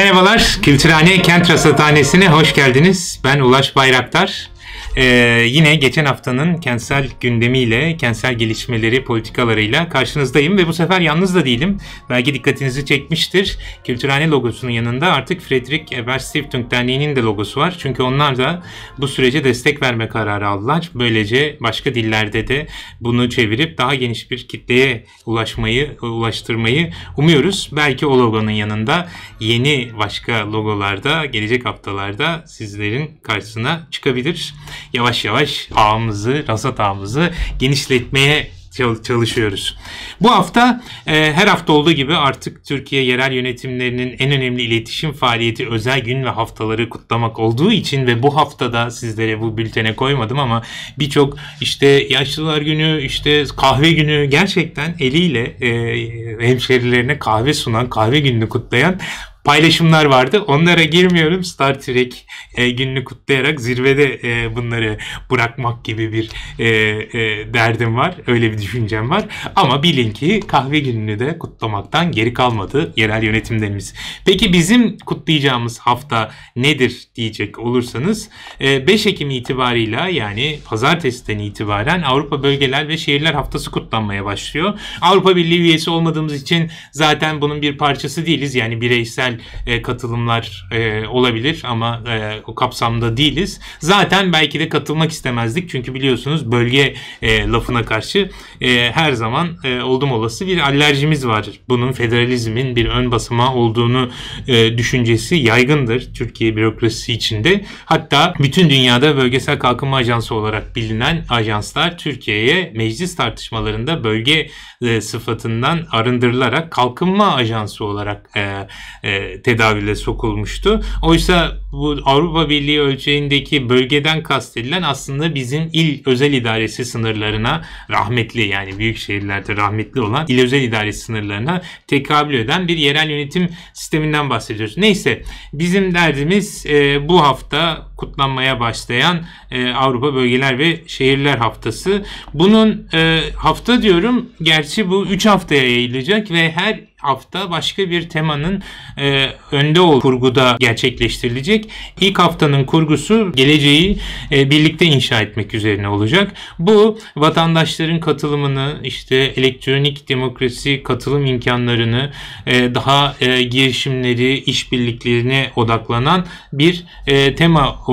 Merhabalar, Kültürhane Kent Rasathanesi'ne hoş geldiniz. Ben Ulaş Bayraktar. Ee, yine geçen haftanın kentsel gündemiyle, kentsel gelişmeleri, politikalarıyla karşınızdayım ve bu sefer yalnız da değilim. Belki dikkatinizi çekmiştir. Kültürhane logosunun yanında artık Frederick Fredrik Eberstiftung Derneği'nin de logosu var. Çünkü onlar da bu sürece destek verme kararı aldılar. Böylece başka dillerde de bunu çevirip daha geniş bir kitleye ulaşmayı, ulaştırmayı umuyoruz. Belki o logonun yanında yeni başka logolarda gelecek haftalarda sizlerin karşısına çıkabilir yavaş yavaş ağımızı, rasat ağımızı genişletmeye çalışıyoruz. Bu hafta e, her hafta olduğu gibi artık Türkiye yerel yönetimlerinin en önemli iletişim faaliyeti özel gün ve haftaları kutlamak olduğu için ve bu haftada sizlere bu bültene koymadım ama birçok işte yaşlılar günü, işte kahve günü gerçekten eliyle e, hemşerilerine kahve sunan, kahve gününü kutlayan paylaşımlar vardı. Onlara girmiyorum. Star Trek e, gününü kutlayarak zirvede e, bunları bırakmak gibi bir e, e, derdim var. Öyle bir düşüncem var. Ama bilin ki kahve gününü de kutlamaktan geri kalmadı yerel yönetimlerimiz. Peki bizim kutlayacağımız hafta nedir diyecek olursanız e, 5 Ekim itibarıyla yani pazartesiden itibaren Avrupa Bölgeler ve Şehirler Haftası kutlanmaya başlıyor. Avrupa Birliği üyesi olmadığımız için zaten bunun bir parçası değiliz. Yani bireysel bireysel e, katılımlar e, olabilir ama e, o kapsamda değiliz. Zaten belki de katılmak istemezdik çünkü biliyorsunuz bölge e, lafına karşı e, her zaman e, oldum olası bir alerjimiz var. Bunun federalizmin bir ön basamağı olduğunu e, düşüncesi yaygındır Türkiye bürokrasisi içinde. Hatta bütün dünyada bölgesel kalkınma ajansı olarak bilinen ajanslar Türkiye'ye meclis tartışmalarında bölge e, sıfatından arındırılarak kalkınma ajansı olarak e, e, e, tedavüle sokulmuştu. Oysa bu Avrupa Birliği ölçeğindeki bölgeden kastedilen aslında bizim il özel idaresi sınırlarına rahmetli yani büyük şehirlerde rahmetli olan il özel idaresi sınırlarına tekabül eden bir yerel yönetim sisteminden bahsediyoruz. Neyse bizim derdimiz e, bu hafta kutlanmaya başlayan e, Avrupa Bölgeler ve Şehirler Haftası. Bunun e, hafta diyorum gerçi bu 3 haftaya yayılacak ve her hafta başka bir temanın e, önde ol kurguda gerçekleştirilecek. İlk haftanın kurgusu geleceği e, birlikte inşa etmek üzerine olacak. Bu vatandaşların katılımını işte elektronik demokrasi katılım imkanlarını e, daha e, girişimleri, işbirliklerine odaklanan bir e, tema e,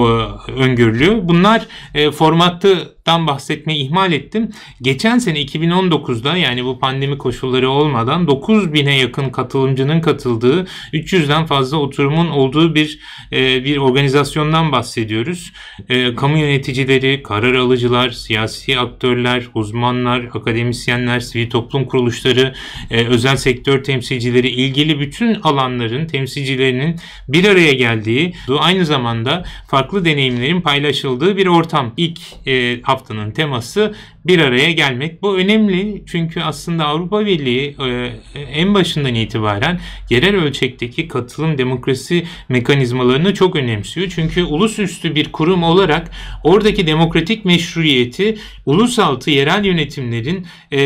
öngörülüyor. Bunlar e, formatlı dan bahsetmeyi ihmal ettim. Geçen sene 2019'da yani bu pandemi koşulları olmadan 9000'e yakın katılımcının katıldığı 300'den fazla oturumun olduğu bir e, bir organizasyondan bahsediyoruz. E, kamu yöneticileri, karar alıcılar, siyasi aktörler, uzmanlar, akademisyenler, sivil toplum kuruluşları, e, özel sektör temsilcileri, ilgili bütün alanların temsilcilerinin bir araya geldiği, aynı zamanda farklı deneyimlerin paylaşıldığı bir ortam. İlk e, haftanın teması bir araya gelmek. Bu önemli çünkü aslında Avrupa Birliği e, en başından itibaren yerel ölçekteki katılım demokrasi mekanizmalarını çok önemsiyor. Çünkü ulusüstü bir kurum olarak oradaki demokratik meşruiyeti ulusaltı yerel yönetimlerin e,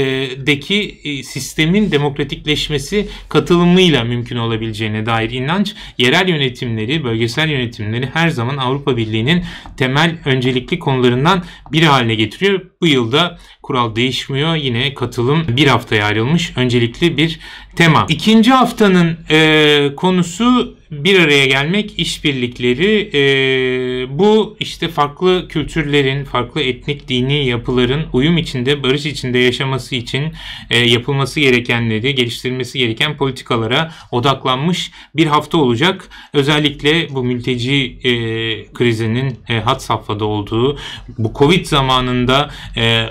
deki e, sistemin demokratikleşmesi katılımıyla mümkün olabileceğine dair inanç yerel yönetimleri, bölgesel yönetimleri her zaman Avrupa Birliği'nin temel öncelikli konularından biri haline haline getiriyor. Bu yılda kural değişmiyor. Yine katılım bir haftaya ayrılmış. Öncelikli bir tema. İkinci haftanın e, konusu bir araya gelmek, işbirlikleri e, bu işte farklı kültürlerin, farklı etnik dini yapıların uyum içinde, barış içinde yaşaması için e, yapılması gerekenleri, geliştirilmesi gereken politikalara odaklanmış bir hafta olacak. Özellikle bu mülteci e, krizinin e, hat safhada olduğu, bu Covid zamanında e,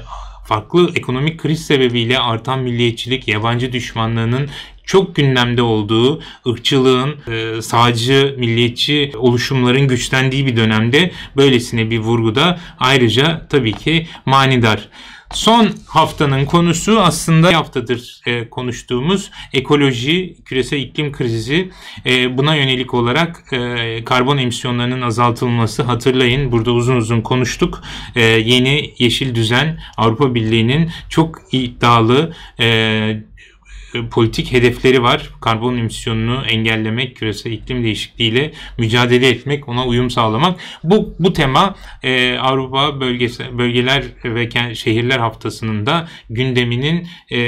farklı ekonomik kriz sebebiyle artan milliyetçilik, yabancı düşmanlığının çok gündemde olduğu, ırkçılığın, e, sağcı, milliyetçi oluşumların güçlendiği bir dönemde böylesine bir vurguda ayrıca tabii ki manidar. Son haftanın konusu aslında haftadır e, konuştuğumuz ekoloji, küresel iklim krizi. E, buna yönelik olarak e, karbon emisyonlarının azaltılması hatırlayın burada uzun uzun konuştuk. E, yeni yeşil düzen Avrupa Birliği'nin çok iddialı e, e, politik hedefleri var. Karbon emisyonunu engellemek, küresel iklim değişikliğiyle mücadele etmek, ona uyum sağlamak. Bu bu tema e, Avrupa bölgesi, bölgeler ve şehirler haftasının da gündeminin e,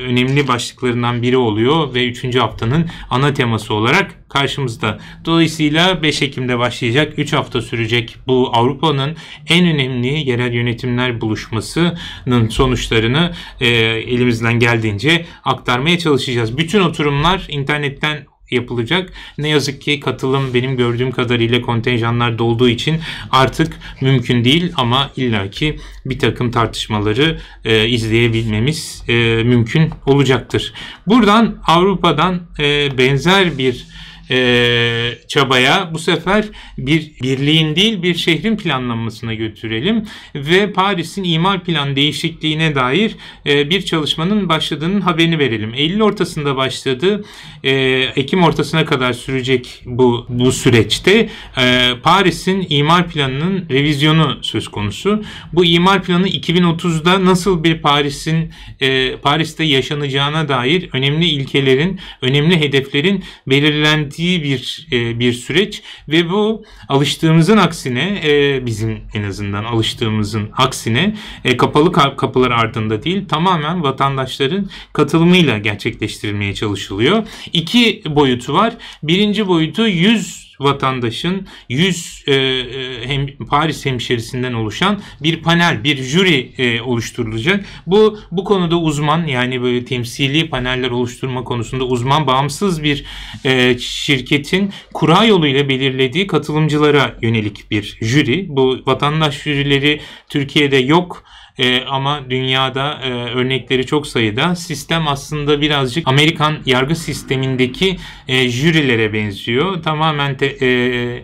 önemli başlıklarından biri oluyor ve 3. haftanın ana teması olarak karşımızda. Dolayısıyla 5 Ekim'de başlayacak 3 hafta sürecek bu Avrupa'nın en önemli yerel yönetimler buluşmasının sonuçlarını e, elimizden geldiğince aktarmaya çalışacağız. Bütün oturumlar internetten yapılacak. Ne yazık ki katılım benim gördüğüm kadarıyla kontenjanlar dolduğu için artık mümkün değil ama illaki bir takım tartışmaları e, izleyebilmemiz e, mümkün olacaktır. Buradan Avrupa'dan e, benzer bir e, çabaya bu sefer bir birliğin değil bir şehrin planlanmasına götürelim ve Paris'in imar plan değişikliğine dair e, bir çalışmanın başladığının haberini verelim. Eylül ortasında başladı. E, Ekim ortasına kadar sürecek bu bu süreçte e, Paris'in imar planının revizyonu söz konusu. Bu imar planı 2030'da nasıl bir Paris'in e, Paris'te yaşanacağına dair önemli ilkelerin, önemli hedeflerin belirlendiği ettiği bir e, bir süreç ve bu alıştığımızın aksine e, bizim en azından alıştığımızın aksine e, kapalı kapılar ardında değil tamamen vatandaşların katılımıyla gerçekleştirilmeye çalışılıyor. İki boyutu var. Birinci boyutu 100 vatandaşın 100 e, e, hem, Paris hemşerisinden oluşan bir panel, bir jüri e, oluşturulacak. Bu bu konuda uzman yani böyle temsili paneller oluşturma konusunda uzman bağımsız bir e, şirketin kura yoluyla belirlediği katılımcılara yönelik bir jüri. Bu vatandaş jürileri Türkiye'de yok e, ama dünyada e, örnekleri çok sayıda. Sistem aslında birazcık Amerikan yargı sistemindeki e, jürilere benziyor. Tamamen te, e, e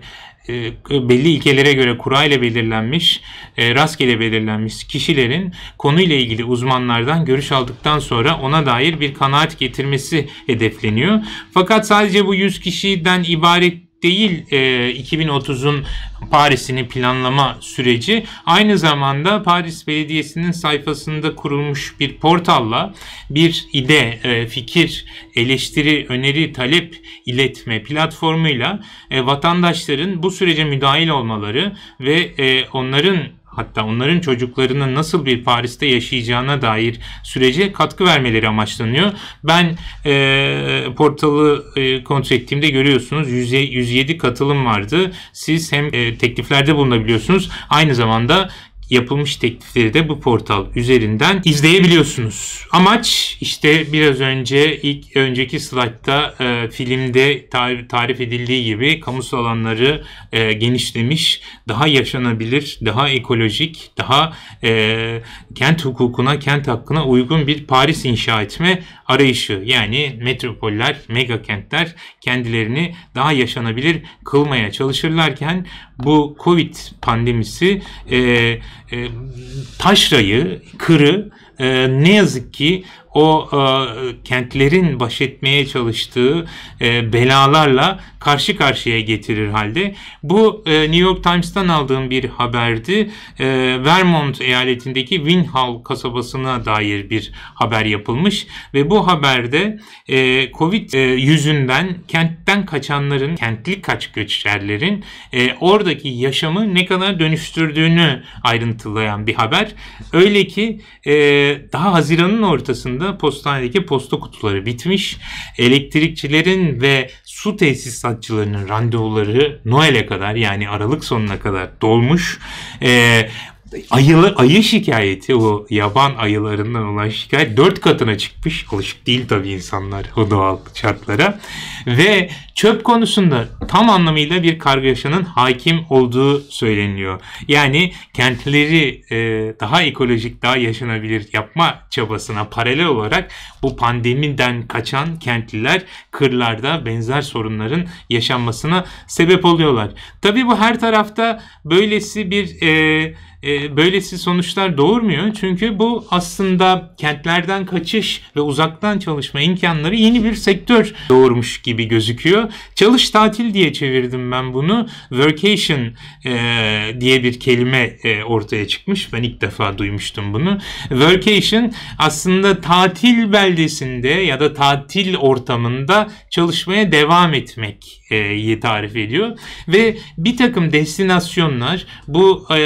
belli ilkelere göre kura ile belirlenmiş, e, rastgele belirlenmiş kişilerin konuyla ilgili uzmanlardan görüş aldıktan sonra ona dair bir kanaat getirmesi hedefleniyor. Fakat sadece bu 100 kişiden ibaret değil e, 2030'un Paris'ini planlama süreci aynı zamanda Paris Belediyesi'nin sayfasında kurulmuş bir portalla bir ide, e, fikir, eleştiri, öneri, talep iletme platformuyla e, vatandaşların bu sürece müdahil olmaları ve e, onların hatta onların çocuklarının nasıl bir Paris'te yaşayacağına dair sürece katkı vermeleri amaçlanıyor. Ben e, portalı e, kontrol ettiğimde görüyorsunuz 100, 107 katılım vardı. Siz hem e, tekliflerde bulunabiliyorsunuz aynı zamanda yapılmış teklifleri de bu portal üzerinden izleyebiliyorsunuz. Amaç işte biraz önce ilk önceki slaytta e, filmde tarif, tarif edildiği gibi kamusal alanları e, genişlemiş, daha yaşanabilir, daha ekolojik, daha e, kent hukukuna, kent hakkına uygun bir Paris inşa etme arayışı yani metropoller, mega kentler kendilerini daha yaşanabilir kılmaya çalışırlarken bu Covid pandemisi e, e, taşrayı, kırı e, ne yazık ki o e, kentlerin baş etmeye çalıştığı e, belalarla karşı karşıya getirir halde. Bu e, New York Times'tan aldığım bir haberdi. E, Vermont eyaletindeki Winhall kasabasına dair bir haber yapılmış ve bu haberde e, Covid e, yüzünden kentten kaçanların, kentli kaç göçerlerin e, oradaki yaşamı ne kadar dönüştürdüğünü ayrıntılayan bir haber. Öyle ki e, daha Haziran'ın ortasında kaldı. Postanedeki posta kutuları bitmiş. Elektrikçilerin ve su tesisatçılarının randevuları Noel'e kadar yani Aralık sonuna kadar dolmuş. E, ayılı, ayı şikayeti o yaban ayılarından olan şikayet dört katına çıkmış. Alışık değil tabii insanlar o doğal şartlara. Ve çöp konusunda tam anlamıyla bir kargaşanın hakim olduğu söyleniyor. Yani kentleri e, daha ekolojik, daha yaşanabilir yapma çabasına paralel olarak bu pandemiden kaçan kentliler kırlarda benzer sorunların yaşanmasına sebep oluyorlar. Tabii bu her tarafta böylesi bir... E, e, ee, böylesi sonuçlar doğurmuyor. Çünkü bu aslında kentlerden kaçış ve uzaktan çalışma imkanları yeni bir sektör doğurmuş gibi gözüküyor. Çalış tatil diye çevirdim ben bunu. Workation e, diye bir kelime e, ortaya çıkmış. Ben ilk defa duymuştum bunu. Workation aslında tatil beldesinde ya da tatil ortamında çalışmaya devam etmek e, tarif ediyor. Ve bir takım destinasyonlar bu e,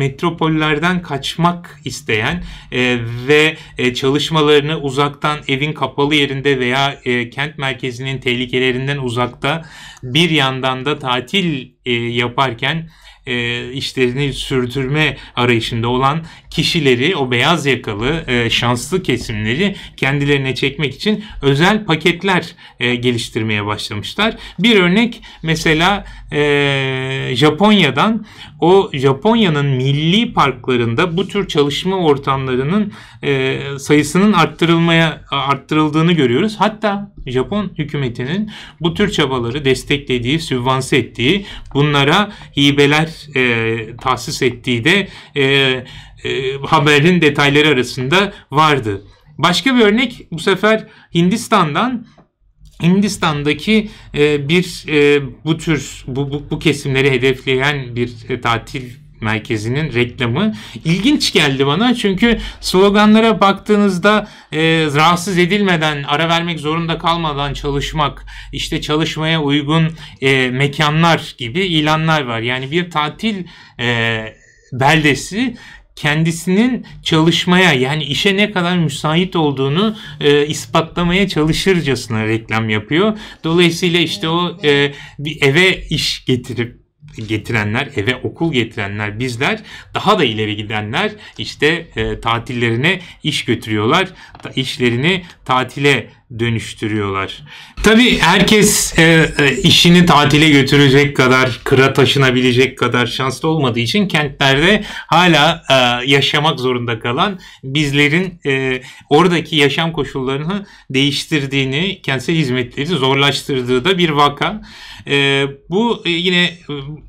metropollerden kaçmak isteyen e, ve e, çalışmalarını uzaktan evin kapalı yerinde veya e, kent merkezinin tehlikelerinden uzakta bir yandan da tatil e, yaparken e, işlerini sürdürme arayışında olan kişileri, o beyaz yakalı e, şanslı kesimleri kendilerine çekmek için özel paketler e, geliştirmeye başlamışlar. Bir örnek mesela e, Japonya'dan o Japonya'nın milli parklarında bu tür çalışma ortamlarının e, sayısının arttırılmaya arttırıldığını görüyoruz. Hatta Japon hükümetinin bu tür çabaları desteklediği, sübvanse ettiği, bunlara hibeler e, tahsis ettiği de e, e, haberin detayları arasında vardı. Başka bir örnek bu sefer Hindistan'dan Hindistan'daki e, bir e, bu tür bu, bu, bu kesimleri hedefleyen bir e, tatil merkezinin reklamı ilginç geldi bana çünkü sloganlara baktığınızda e, rahatsız edilmeden ara vermek zorunda kalmadan çalışmak işte çalışmaya uygun e, mekanlar gibi ilanlar var yani bir tatil e, beldesi kendisinin çalışmaya yani işe ne kadar müsait olduğunu e, ispatlamaya çalışırcasına reklam yapıyor. Dolayısıyla işte o e, bir eve iş getirip getirenler, eve okul getirenler bizler, daha da ileri gidenler işte e, tatillerine iş götürüyorlar, işlerini tatile dönüştürüyorlar. Tabii herkes e, e, işini tatile götürecek kadar, kıra taşınabilecek kadar şanslı olmadığı için kentlerde hala e, yaşamak zorunda kalan bizlerin e, oradaki yaşam koşullarını değiştirdiğini, kentsel hizmetleri zorlaştırdığı da bir vaka. E, bu e, yine e,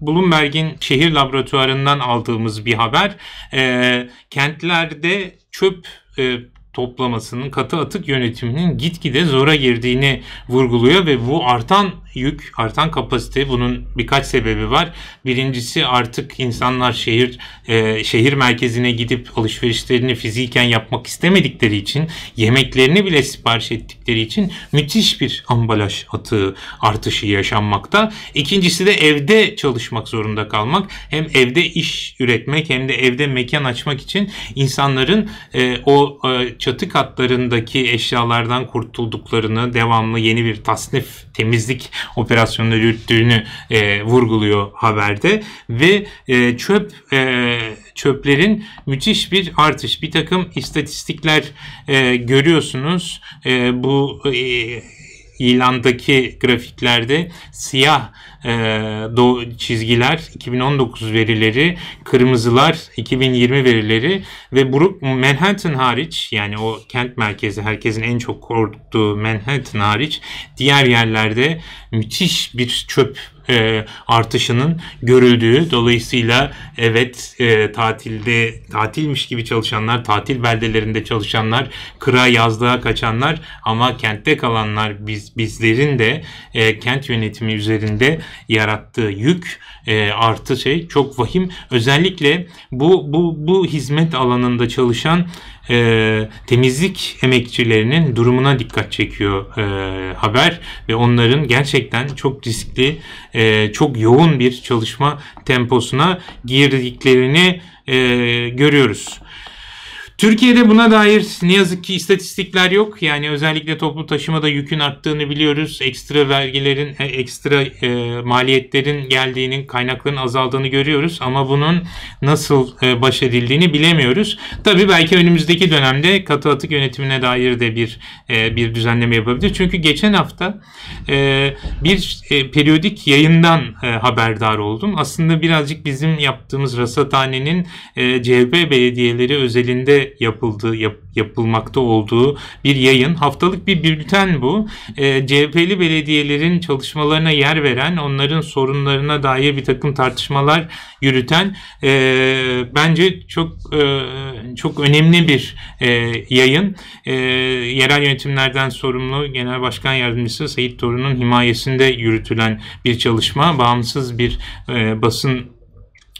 Bloomberg'in şehir laboratuvarından aldığımız bir haber. E, kentlerde çöp e, toplamasının katı atık yönetiminin gitgide zora girdiğini vurguluyor ve bu artan yük, artan kapasite bunun birkaç sebebi var. Birincisi artık insanlar şehir e, şehir merkezine gidip alışverişlerini fiziken yapmak istemedikleri için yemeklerini bile sipariş ettikleri için müthiş bir ambalaj atığı artışı yaşanmakta. İkincisi de evde çalışmak zorunda kalmak. Hem evde iş üretmek hem de evde mekan açmak için insanların e, o e, çatı katlarındaki eşyalardan kurtulduklarını devamlı yeni bir tasnif temizlik operasyonları yürüttüğünü e, vurguluyor haberde ve e, çöp e, çöplerin müthiş bir artış. Bir takım istatistikler e, görüyorsunuz. E, bu e, ilandaki grafiklerde siyah e, çizgiler 2019 verileri, kırmızılar 2020 verileri ve Brook, Manhattan hariç yani o kent merkezi herkesin en çok korktuğu Manhattan hariç diğer yerlerde müthiş bir çöp e, artışının görüldüğü dolayısıyla evet e, tatilde tatilmiş gibi çalışanlar, tatil beldelerinde çalışanlar, kıra yazlığa kaçanlar ama kentte kalanlar biz bizlerin de e, kent yönetimi üzerinde yarattığı yük e, artı şey çok vahim. Özellikle bu bu bu hizmet alanında çalışan e, temizlik emekçilerinin durumuna dikkat çekiyor e, haber ve onların gerçekten çok riskli, e, çok yoğun bir çalışma temposuna girdiklerini e, görüyoruz. Türkiye'de buna dair ne yazık ki istatistikler yok. Yani özellikle toplu taşımada yükün arttığını biliyoruz. Ekstra vergilerin, e, ekstra e, maliyetlerin geldiğinin, kaynakların azaldığını görüyoruz. Ama bunun nasıl e, baş edildiğini bilemiyoruz. Tabii belki önümüzdeki dönemde katı atık yönetimine dair de bir e, bir düzenleme yapabilir. Çünkü geçen hafta e, bir e, periyodik yayından e, haberdar oldum. Aslında birazcık bizim yaptığımız rasathanenin e, CHP belediyeleri özelinde süreçte yapıldığı, yap, yapılmakta olduğu bir yayın. Haftalık bir bülten bu. E, ee, CHP'li belediyelerin çalışmalarına yer veren, onların sorunlarına dair bir takım tartışmalar yürüten e, bence çok e, çok önemli bir e, yayın. E, yerel yönetimlerden sorumlu Genel Başkan Yardımcısı Sayit Torun'un himayesinde yürütülen bir çalışma. Bağımsız bir e, basın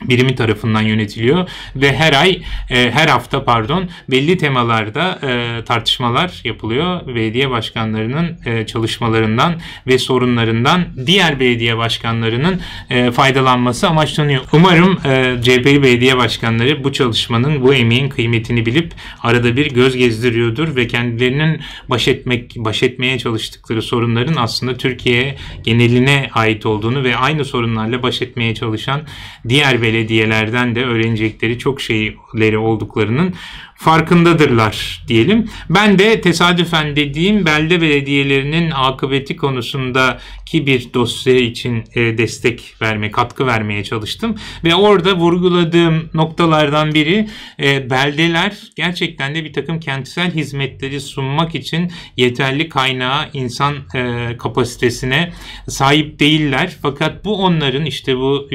birimi tarafından yönetiliyor ve her ay e, her hafta pardon belli temalarda e, tartışmalar yapılıyor. Belediye başkanlarının e, çalışmalarından ve sorunlarından diğer belediye başkanlarının e, faydalanması amaçlanıyor. Umarım e, CHP'li belediye başkanları bu çalışmanın bu emeğin kıymetini bilip arada bir göz gezdiriyordur ve kendilerinin baş etmek baş etmeye çalıştıkları sorunların aslında Türkiye geneline ait olduğunu ve aynı sorunlarla baş etmeye çalışan diğer belediye belediyelerden de öğrenecekleri çok şeyleri olduklarının farkındadırlar diyelim. Ben de tesadüfen dediğim belde belediyelerinin akıbeti konusundaki bir dosya için e, destek verme, katkı vermeye çalıştım. Ve orada vurguladığım noktalardan biri e, beldeler gerçekten de bir takım kentsel hizmetleri sunmak için yeterli kaynağa, insan e, kapasitesine sahip değiller. Fakat bu onların işte bu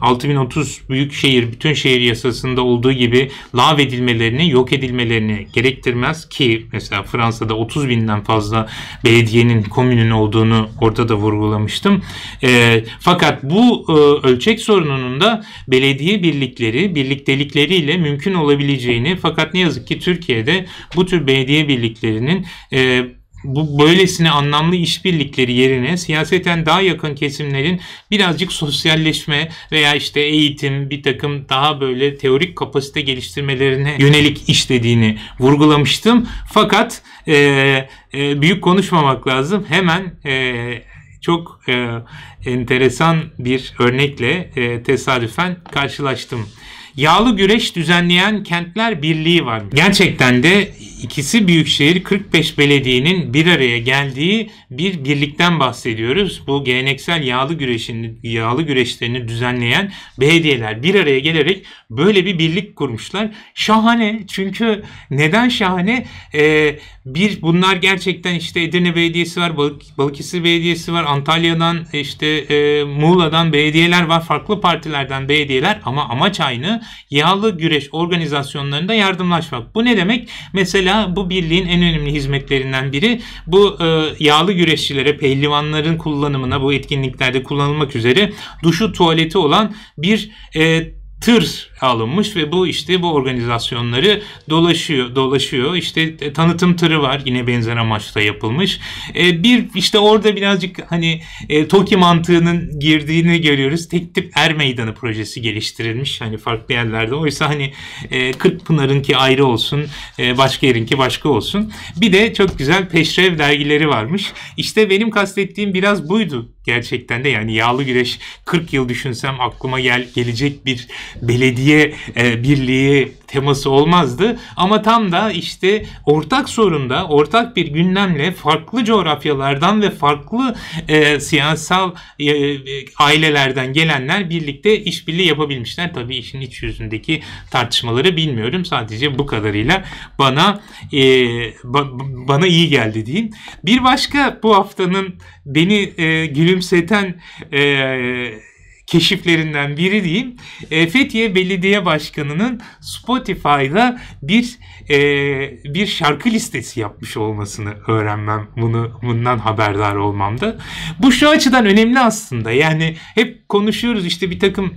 6030 büyük şehir, bütün şehir yasasında olduğu gibi lağvedilmelerini yok edilmelerini gerektirmez ki mesela Fransa'da 30 binden fazla belediyenin komünün olduğunu orada da vurgulamıştım. E, fakat bu e, ölçek sorununun da belediye birlikleri birliktelikleriyle mümkün olabileceğini fakat ne yazık ki Türkiye'de bu tür belediye birliklerinin e, bu böylesine anlamlı işbirlikleri yerine siyaseten daha yakın kesimlerin birazcık sosyalleşme veya işte eğitim bir takım daha böyle teorik kapasite geliştirmelerine yönelik işlediğini vurgulamıştım. Fakat e, e, büyük konuşmamak lazım. Hemen e, çok e, enteresan bir örnekle e, tesadüfen karşılaştım. Yağlı güreş düzenleyen kentler birliği var. Gerçekten de ikisi büyükşehir 45 belediyenin bir araya geldiği bir birlikten bahsediyoruz. Bu geleneksel yağlı güreşini yağlı güreşlerini düzenleyen belediyeler bir araya gelerek böyle bir birlik kurmuşlar. Şahane. Çünkü neden şahane? Ee, bir bunlar gerçekten işte Edirne Belediyesi var, Balık, Balıkesir Belediyesi var, Antalya'dan işte e, Muğla'dan belediyeler var, farklı partilerden belediyeler ama amaç aynı. Yağlı güreş organizasyonlarında yardımlaşmak. Bu ne demek? Mesela Mesela bu birliğin en önemli hizmetlerinden biri bu e, yağlı güreşçilere pehlivanların kullanımına bu etkinliklerde kullanılmak üzere duşu tuvaleti olan bir e, tır alınmış ve bu işte bu organizasyonları dolaşıyor dolaşıyor işte e, tanıtım tırı var yine benzer amaçla yapılmış e, bir işte orada birazcık hani e, TOKİ mantığının girdiğini görüyoruz tek tip er meydanı projesi geliştirilmiş hani farklı yerlerde oysa hani e, Kırkpınar'ınki ayrı olsun e, başka yerinki başka olsun bir de çok güzel peşrev dergileri varmış işte benim kastettiğim biraz buydu Gerçekten de yani yağlı güreş 40 yıl düşünsem aklıma gel gelecek bir belediye e, birliği teması olmazdı. Ama tam da işte ortak sorunda, ortak bir gündemle farklı coğrafyalardan ve farklı e, siyasal e, e, ailelerden gelenler birlikte işbirliği yapabilmişler. Tabii işin iç yüzündeki tartışmaları bilmiyorum. Sadece bu kadarıyla bana e, ba, bana iyi geldi diyeyim. Bir başka bu haftanın beni e, gülümseten e, keşiflerinden biri diyeyim. E, Fethiye Belediye Başkanı'nın Spotify'la bir e, bir şarkı listesi yapmış olmasını öğrenmem. Bunu bundan haberdar olmamda. Bu şu açıdan önemli aslında. Yani hep konuşuyoruz işte bir takım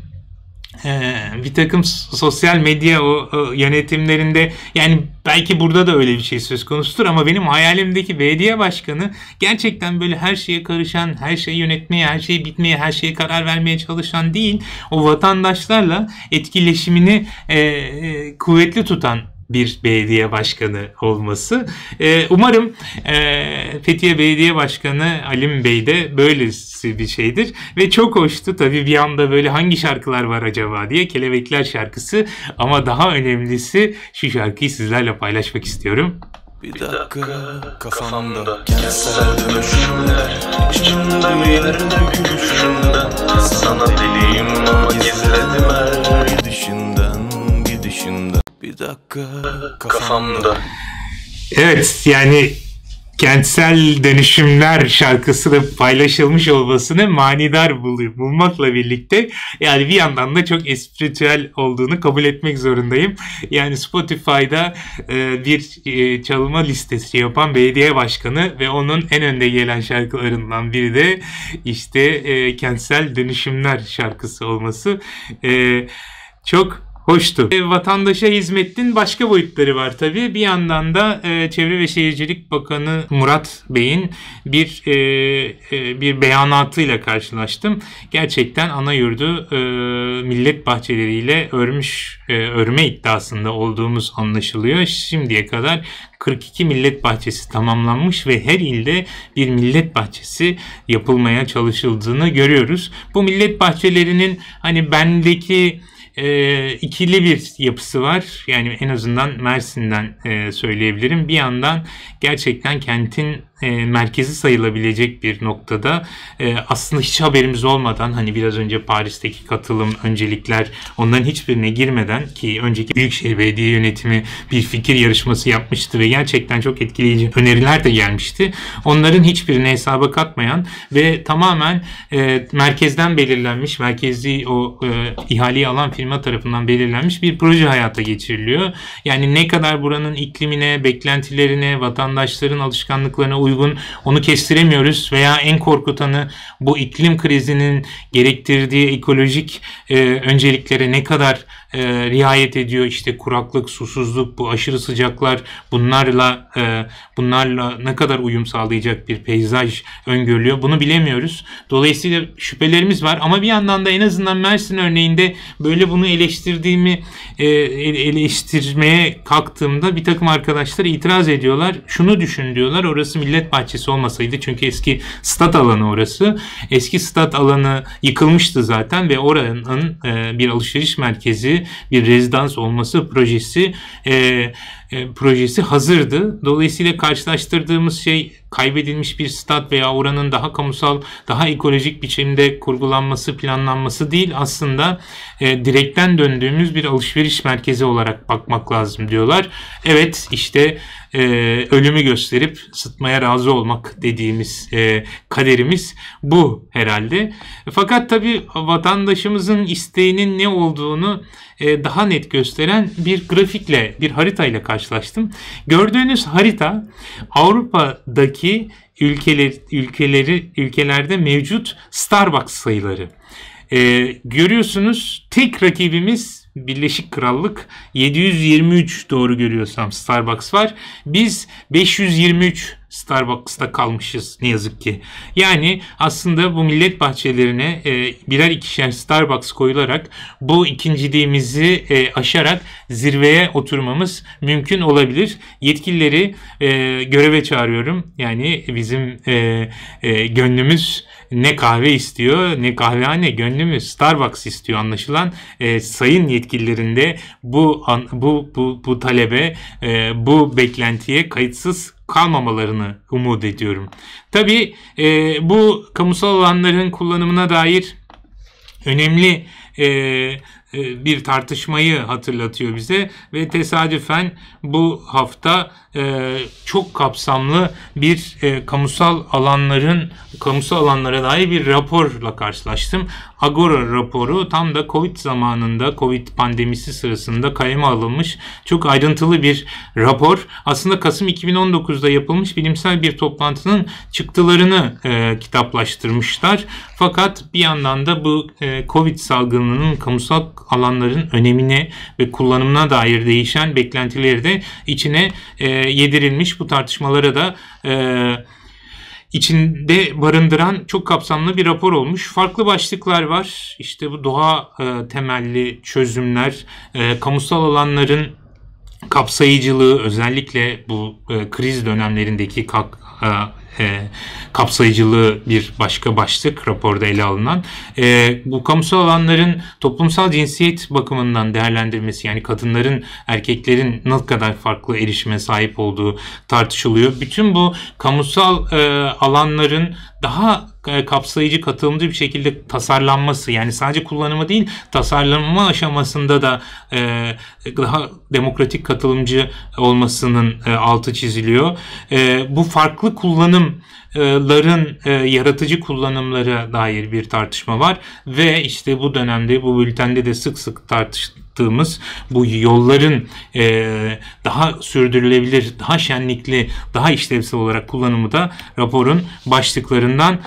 bir takım sosyal medya o, o yönetimlerinde yani belki burada da öyle bir şey söz konusudur ama benim hayalimdeki belediye başkanı gerçekten böyle her şeye karışan, her şeyi yönetmeye, her şeyi bitmeye, her şeye karar vermeye çalışan değil, o vatandaşlarla etkileşimini e, e, kuvvetli tutan bir belediye başkanı olması. E, umarım e, Fethiye Belediye Başkanı Alim Bey de böylesi bir şeydir. Ve çok hoştu tabii bir anda böyle hangi şarkılar var acaba diye Kelebekler şarkısı ama daha önemlisi şu şarkıyı sizlerle paylaşmak istiyorum. Bir dakika kafamda kentsel dönüşümler İçimde bir yerde gülüşümden Sana deliyim ama gizledim her gidişinden gidişinden bir dakika kafamda. Evet yani kentsel dönüşümler şarkısı da paylaşılmış olmasını manidar buluyor, bulmakla birlikte yani bir yandan da çok espritüel olduğunu kabul etmek zorundayım. Yani Spotify'da e, bir e, çalınma listesi yapan belediye başkanı ve onun en önde gelen şarkılarından biri de işte e, kentsel dönüşümler şarkısı olması. E, çok hoştu. E, vatandaşa hizmetin başka boyutları var tabii. Bir yandan da e, Çevre ve Şehircilik Bakanı Murat Bey'in bir e, e, bir beyanatıyla karşılaştım. Gerçekten ana yurdu e, millet bahçeleriyle örmüş e, örme iddiasında olduğumuz anlaşılıyor. Şimdiye kadar 42 millet bahçesi tamamlanmış ve her ilde bir millet bahçesi yapılmaya çalışıldığını görüyoruz. Bu millet bahçelerinin hani bendeki e, ikili bir yapısı var. Yani en azından Mersin'den e, söyleyebilirim. Bir yandan gerçekten kentin e, merkezi sayılabilecek bir noktada e, aslında hiç haberimiz olmadan hani biraz önce Paris'teki katılım öncelikler onların hiçbirine girmeden ki önceki Büyükşehir Belediye Yönetimi bir fikir yarışması yapmıştı ve gerçekten çok etkileyici öneriler de gelmişti. Onların hiçbirine hesaba katmayan ve tamamen e, merkezden belirlenmiş, merkezi o e, ihaleyi alan firma tarafından belirlenmiş bir proje hayata geçiriliyor. Yani ne kadar buranın iklimine, beklentilerine, vatandaşların alışkanlıklarına uygun uygun onu kestiremiyoruz veya en korkutanı bu iklim krizinin gerektirdiği ekolojik e, önceliklere ne kadar e, riayet ediyor. işte kuraklık, susuzluk, bu aşırı sıcaklar bunlarla e, bunlarla ne kadar uyum sağlayacak bir peyzaj öngörülüyor. Bunu bilemiyoruz. Dolayısıyla şüphelerimiz var ama bir yandan da en azından Mersin örneğinde böyle bunu eleştirdiğimi e, eleştirmeye kalktığımda bir takım arkadaşlar itiraz ediyorlar. Şunu düşün diyorlar. Orası millet bahçesi olmasaydı çünkü eski stat alanı orası. Eski stat alanı yıkılmıştı zaten ve oranın e, bir alışveriş merkezi bir rezidans olması projesi e, e, projesi hazırdı. Dolayısıyla karşılaştırdığımız şey kaybedilmiş bir stat veya oranın daha kamusal, daha ekolojik biçimde kurgulanması, planlanması değil aslında e, direkten döndüğümüz bir alışveriş merkezi olarak bakmak lazım diyorlar. Evet işte e, ölümü gösterip sıtmaya razı olmak dediğimiz e, kaderimiz bu herhalde. Fakat tabii vatandaşımızın isteğinin ne olduğunu e, daha net gösteren bir grafikle, bir haritayla karşılaştım. Gördüğünüz harita Avrupa'daki arasındaki ülkeler, ülkeleri ülkelerde mevcut Starbucks sayıları. Ee, görüyorsunuz tek rakibimiz Birleşik Krallık 723 doğru görüyorsam Starbucks var. Biz 523 Starbucks'ta kalmışız ne yazık ki. Yani aslında bu millet bahçelerine e, birer ikişer Starbucks koyularak bu ikinciliğimizi e, aşarak zirveye oturmamız mümkün olabilir. Yetkilileri e, göreve çağırıyorum. Yani bizim e, e, gönlümüz ne kahve istiyor ne kahvehane gönlümüz Starbucks istiyor anlaşılan. E, sayın yetkililerinde bu bu bu bu talebe e, bu beklentiye kayıtsız kalmamalarını umut ediyorum. Tabii e, bu kamusal alanların kullanımına dair önemli e, e, bir tartışmayı hatırlatıyor bize ve tesadüfen bu hafta e, çok kapsamlı bir e, kamusal alanların kamusal alanlara dair bir raporla karşılaştım. Agora raporu tam da Covid zamanında Covid pandemisi sırasında kayma alınmış çok ayrıntılı bir rapor. Aslında Kasım 2019'da yapılmış bilimsel bir toplantının çıktılarını kitaplaştırmışlar. Fakat bir yandan da bu Covid salgınının kamusal alanların önemine ve kullanımına dair değişen beklentileri de içine e, yedirilmiş. Bu tartışmalara da e, içinde barındıran çok kapsamlı bir rapor olmuş. Farklı başlıklar var. İşte bu doğa e, temelli çözümler, e, kamusal alanların kapsayıcılığı özellikle bu e, kriz dönemlerindeki kalk, e, e, kapsayıcılığı bir başka başlık raporda ele alınan. E, bu kamusal alanların toplumsal cinsiyet bakımından değerlendirmesi yani kadınların erkeklerin ne kadar farklı erişime sahip olduğu tartışılıyor. Bütün bu kamusal e, alanların daha kapsayıcı, katılımcı bir şekilde tasarlanması yani sadece kullanımı değil tasarlanma aşamasında da e, daha demokratik katılımcı olmasının e, altı çiziliyor. E, bu farklı kullanım ların yaratıcı kullanımları dair bir tartışma var ve işte bu dönemde bu bültende de sık sık tartıştığımız bu yolların daha sürdürülebilir, daha şenlikli, daha işlevsel olarak kullanımı da raporun başlıklarından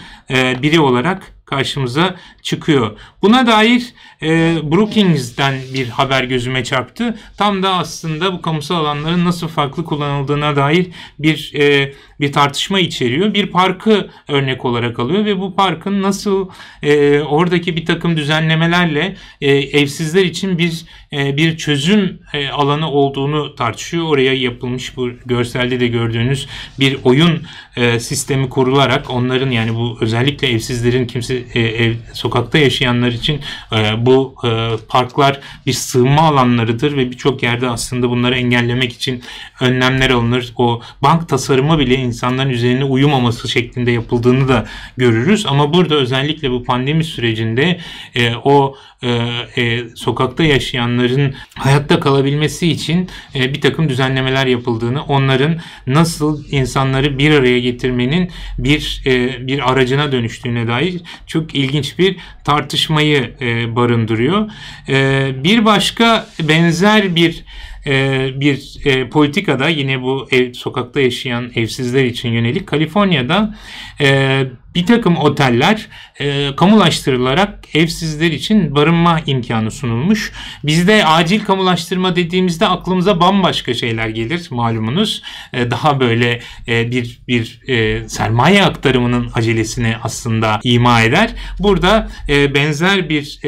biri olarak karşımıza çıkıyor. Buna dair e, Brookings'den bir haber gözüme çarptı. Tam da aslında bu kamusal alanların nasıl farklı kullanıldığına dair bir e, bir tartışma içeriyor. Bir parkı örnek olarak alıyor ve bu parkın nasıl e, oradaki bir takım düzenlemelerle e, evsizler için bir e, bir çözüm e, alanı olduğunu tartışıyor. Oraya yapılmış bu görselde de gördüğünüz bir oyun e, sistemi kurularak onların yani bu özellikle evsizlerin kimse e, ev sokakta yaşayanlar için e, bu e, parklar bir sığınma alanlarıdır ve birçok yerde aslında bunları engellemek için önlemler alınır. O bank tasarımı bile insanların üzerine uyumaması şeklinde yapıldığını da görürüz ama burada özellikle bu pandemi sürecinde e, o e, e, sokakta yaşayanların hayatta kalabilmesi için e, bir takım düzenlemeler yapıldığını, onların nasıl insanları bir araya getirmenin bir e, bir aracına dönüştüğüne dair çok ilginç bir tartışmayı e, barındırıyor. E, bir başka benzer bir ee, bir e, politikada yine bu ev, sokakta yaşayan evsizler için yönelik Kaliforniya'da e, bir takım oteller e, kamulaştırılarak evsizler için barınma imkanı sunulmuş. Bizde acil kamulaştırma dediğimizde aklımıza bambaşka şeyler gelir malumunuz. E, daha böyle bir bir sermaye aktarımının acelesini aslında ima eder. Burada benzer bir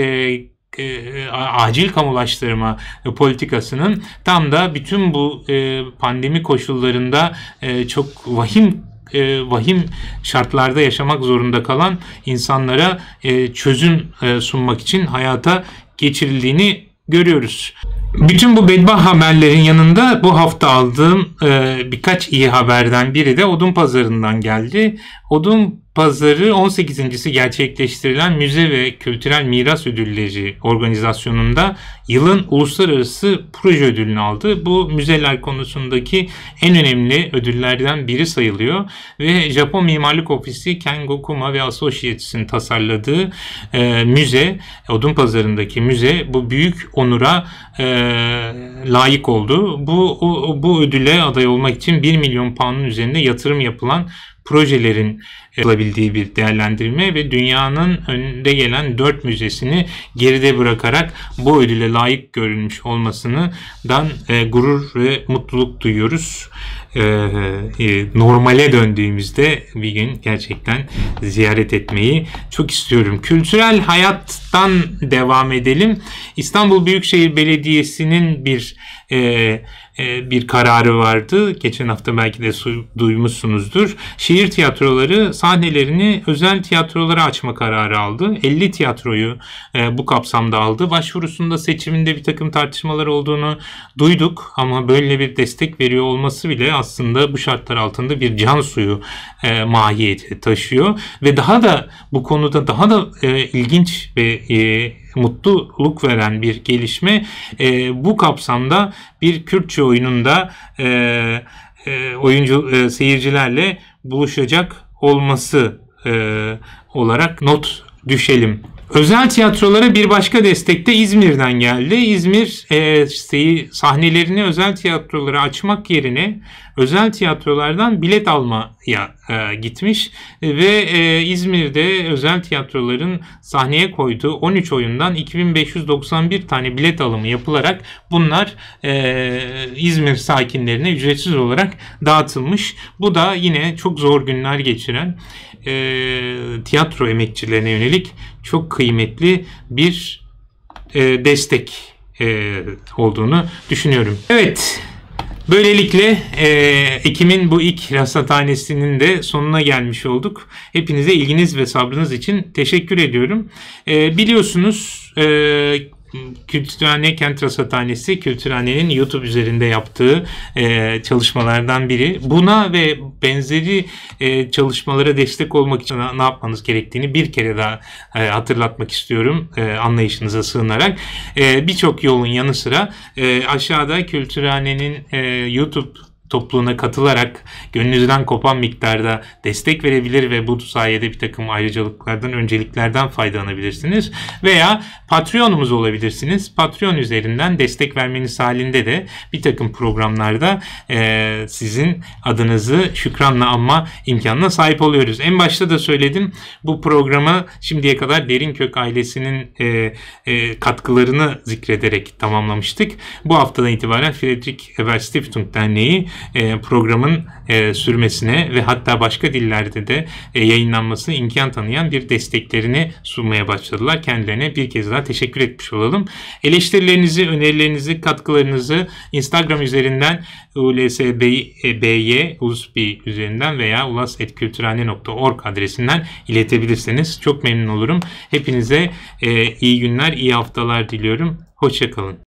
e, acil kamulaştırma politikasının tam da bütün bu e, pandemi koşullarında e, çok vahim vahim şartlarda yaşamak zorunda kalan insanlara çözüm sunmak için hayata geçirildiğini görüyoruz. Bütün bu bedbah haberlerin yanında bu hafta aldığım birkaç iyi haberden biri de odun pazarından geldi. Odun Pazarı 18.si gerçekleştirilen Müze ve Kültürel Miras Ödülleri organizasyonunda yılın uluslararası proje ödülünü aldı. Bu müzeler konusundaki en önemli ödüllerden biri sayılıyor ve Japon Mimarlık Ofisi Kengo Kuma ve Associates'in tasarladığı e, müze, Odun Pazarı'ndaki müze bu büyük onura e, layık oldu. Bu o, bu ödüle aday olmak için 1 milyon pound'un üzerinde yatırım yapılan projelerin e, yapılabildiği bir değerlendirme ve dünyanın önünde gelen dört müzesini geride bırakarak bu ödüle layık görülmüş olmasından e, gurur ve mutluluk duyuyoruz. E, normale döndüğümüzde bir gün gerçekten ziyaret etmeyi çok istiyorum. Kültürel hayattan devam edelim. İstanbul Büyükşehir Belediyesi'nin bir e, e, bir kararı vardı. Geçen hafta belki de duymuşsunuzdur. Şiir tiyatroları sahnelerini özel tiyatrolara açma kararı aldı. 50 tiyatroyu e, bu kapsamda aldı. Başvurusunda seçiminde bir takım tartışmalar olduğunu duyduk ama böyle bir destek veriyor olması bile aslında bu şartlar altında bir can suyu e, mahiyeti taşıyor ve daha da bu konuda daha da ilginç ve mutluluk veren bir gelişme. E, bu kapsamda bir Kürtçe oyununda e, e, oyuncu e, seyircilerle buluşacak olması e, olarak not düşelim. Özel tiyatrolara bir başka destek de İzmir'den geldi. İzmir e, şeyi, sahnelerini özel tiyatrolara açmak yerine özel tiyatrolardan bilet almaya e, gitmiş ve e, İzmir'de özel tiyatroların sahneye koyduğu 13 oyundan 2591 tane bilet alımı yapılarak bunlar e, İzmir sakinlerine ücretsiz olarak dağıtılmış. Bu da yine çok zor günler geçiren e, tiyatro emekçilerine yönelik çok kıymetli bir e, destek e, olduğunu düşünüyorum. Evet, böylelikle e, Ekim'in bu ilk rasathanesinin de sonuna gelmiş olduk. Hepinize ilginiz ve sabrınız için teşekkür ediyorum. E, biliyorsunuz... E, Kültürhane Kent Rasathanesi Kültürhane'nin YouTube üzerinde yaptığı e, çalışmalardan biri. Buna ve benzeri e, çalışmalara destek olmak için ne yapmanız gerektiğini bir kere daha e, hatırlatmak istiyorum e, anlayışınıza sığınarak. E, Birçok yolun yanı sıra e, aşağıda Kültürhane'nin e, YouTube topluluğuna katılarak gönlünüzden kopan miktarda destek verebilir ve bu sayede bir takım ayrıcalıklardan, önceliklerden faydalanabilirsiniz. Veya Patreon'umuz olabilirsiniz. Patreon üzerinden destek vermeniz halinde de bir takım programlarda e, sizin adınızı şükranla anma imkanına sahip oluyoruz. En başta da söyledim bu programı şimdiye kadar Derin Kök ailesinin e, e, katkılarını zikrederek tamamlamıştık. Bu haftadan itibaren Fredrik Eberstiftung Derneği e, programın e, sürmesine ve hatta başka dillerde de e, yayınlanmasına imkan tanıyan bir desteklerini sunmaya başladılar. Kendilerine bir kez daha teşekkür etmiş olalım. Eleştirilerinizi, önerilerinizi, katkılarınızı Instagram üzerinden ulsby, e, ulusbi üzerinden veya ulas.kültürhane.org adresinden iletebilirsiniz. Çok memnun olurum. Hepinize e, iyi günler, iyi haftalar diliyorum. Hoşçakalın.